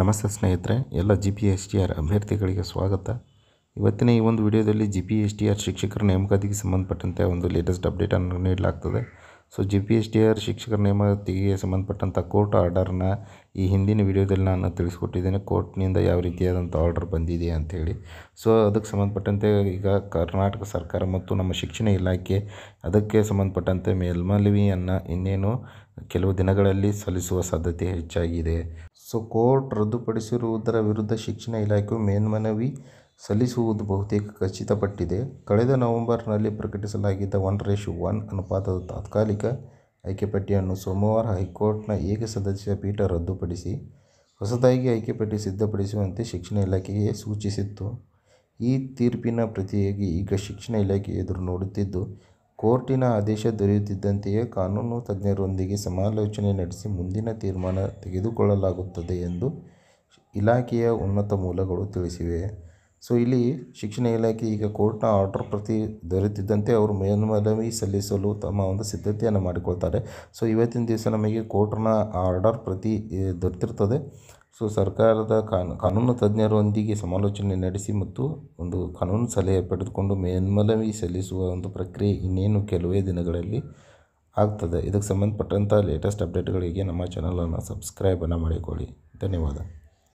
ನಮಸ್ತೆ ಸ್ನೇಹಿತರೆ ಎಲ್ಲ G P S T R ಅಭ್ಯರ್ಥಿಗಳಿಗೆ ಸ್ವಾಗತ ಇವತ್ತಿನ ಈ ಒಂದು ವಿಡಿಯೋದಲ್ಲಿ G P S T R ಶಿಕ್ಷಕರ ನೇಮಕಾತಿಗೆ ಸಂಬಂಧಪಟ್ಟಂತೆ ಒಂದು ಲೇಟೆಸ್ಟ್ ಅಪ್ಡೇಟನ್ನು ನೀಡಲಾಗ್ತದೆ so G P S T R ಶಿಕ್ಷಕರ ನೇಮಕಾತಿಗೆ ಸಂಬಂಧಪಟ್ಟಂಥ ಕೋರ್ಟ್ ಆರ್ಡರ್ನ ಈ ಹಿಂದಿನ ವಿಡಿಯೋದಲ್ಲಿ ನಾನು ತಿಳಿಸ್ಕೊಟ್ಟಿದ್ದೇನೆ ಕೋರ್ಟ್ನಿಂದ ಯಾವ ರೀತಿಯಾದಂಥ ಆರ್ಡರ್ ಬಂದಿದೆ ಅಂಥೇಳಿ ಸೊ ಅದಕ್ಕೆ ಸಂಬಂಧಪಟ್ಟಂತೆ ಈಗ ಕರ್ನಾಟಕ ಸರ್ಕಾರ ಮತ್ತು ನಮ್ಮ ಶಿಕ್ಷಣ ಇಲಾಖೆ ಅದಕ್ಕೆ ಸಂಬಂಧಪಟ್ಟಂತೆ ಮೇಲ್ಮನವಿಯನ್ನು ಇನ್ನೇನು ಕೆಲವು ದಿನಗಳಲ್ಲಿ ಸಲ್ಲಿಸುವ ಸಾಧ್ಯತೆ ಹೆಚ್ಚಾಗಿದೆ ಸೊ ಕೋರ್ಟ್ ರದ್ದುಪಡಿಸಿರುವುದರ ವಿರುದ್ಧ ಶಿಕ್ಷಣ ಇಲಾಖೆಯು ಮೇಲ್ಮನವಿ ಸಲ್ಲಿಸುವುದು ಬಹುತೇಕ ಖಚಿತಪಟ್ಟಿದೆ ಕಳೆದ ನವೆಂಬರ್ನಲ್ಲಿ ಪ್ರಕಟಿಸಲಾಗಿದ್ದ ಒನ್ ರೇಷು ಒನ್ ಅನುಪಾತದ ತಾತ್ಕಾಲಿಕ ಪಟ್ಟಿಯನ್ನು ಸೋಮವಾರ ಹೈಕೋರ್ಟ್ನ ಏಕ ಸದಸ್ಯ ಪೀಠ ರದ್ದುಪಡಿಸಿ ಹೊಸದಾಗಿ ಪಟ್ಟಿ ಸಿದ್ಧಪಡಿಸುವಂತೆ ಶಿಕ್ಷಣ ಇಲಾಖೆಗೆ ಸೂಚಿಸಿತ್ತು. ಈ ತೀರ್ಪಿನ ಪ್ರತಿಯಾಗಿ ಈಗ ಶಿಕ್ಷಣ ಇಲಾಖೆ ಎದುರು ನೋಡುತ್ತಿದ್ದು, ಕೋರ್ಟಿನ ಆದೇಶ ದೊರೆಯುತ್ತಿದ್ದಂತೆಯೇ ಕಾನೂನು ತಜ್ಞರೊಂದಿಗೆ ಸಮಾಲೋಚನೆ ನಡೆಸಿ ಮುಂದಿನ ತೀರ್ಮಾನ ತೆಗೆದುಕೊಳ್ಳಲಾಗುತ್ತದೆ ಎಂದು ಇಲಾಖೆಯ ಉನ್ನತ ಮೂಲಗಳು ತಿಳಿಸಿವೆ. ಸೊ ಇಲ್ಲಿ ಶಿಕ್ಷಣ ಇಲಾಖೆ ಈಗ ಕೋರ್ಟ್ನ ಆರ್ಡರ್ ಪ್ರತಿ ದೊರೆತಿದ್ದಂತೆ ಅವರು ಮೇಲ್ಮನವಿ ಸಲ್ಲಿಸಲು ತಮ್ಮ ಒಂದು ಸಿದ್ಧತೆಯನ್ನು ಮಾಡಿಕೊಳ್ತಾರೆ ಸೊ ಇವತ್ತಿನ ದಿವಸ ನಮಗೆ ಕೋರ್ಟ್ನ ಆರ್ಡರ್ ಪ್ರತಿ ದೊರೆತಿರ್ತದೆ ಸೊ ಸರ್ಕಾರದ ಕಾನೂನು ತಜ್ಞರೊಂದಿಗೆ ಸಮಾಲೋಚನೆ ನಡೆಸಿ ಮತ್ತು ಒಂದು ಕಾನೂನು ಸಲಹೆ ಪಡೆದುಕೊಂಡು ಮೇಲ್ಮನವಿ ಸಲ್ಲಿಸುವ ಒಂದು ಪ್ರಕ್ರಿಯೆ ಇನ್ನೇನು ಕೆಲವೇ ದಿನಗಳಲ್ಲಿ ಆಗ್ತದೆ ಇದಕ್ಕೆ ಸಂಬಂಧಪಟ್ಟಂಥ ಲೇಟೆಸ್ಟ್ ಅಪ್ಡೇಟ್ಗಳಿಗೆ ನಮ್ಮ ಚಾನಲನ್ನು ಸಬ್ಸ್ಕ್ರೈಬನ್ನು ಮಾಡಿಕೊಳ್ಳಿ ಧನ್ಯವಾದ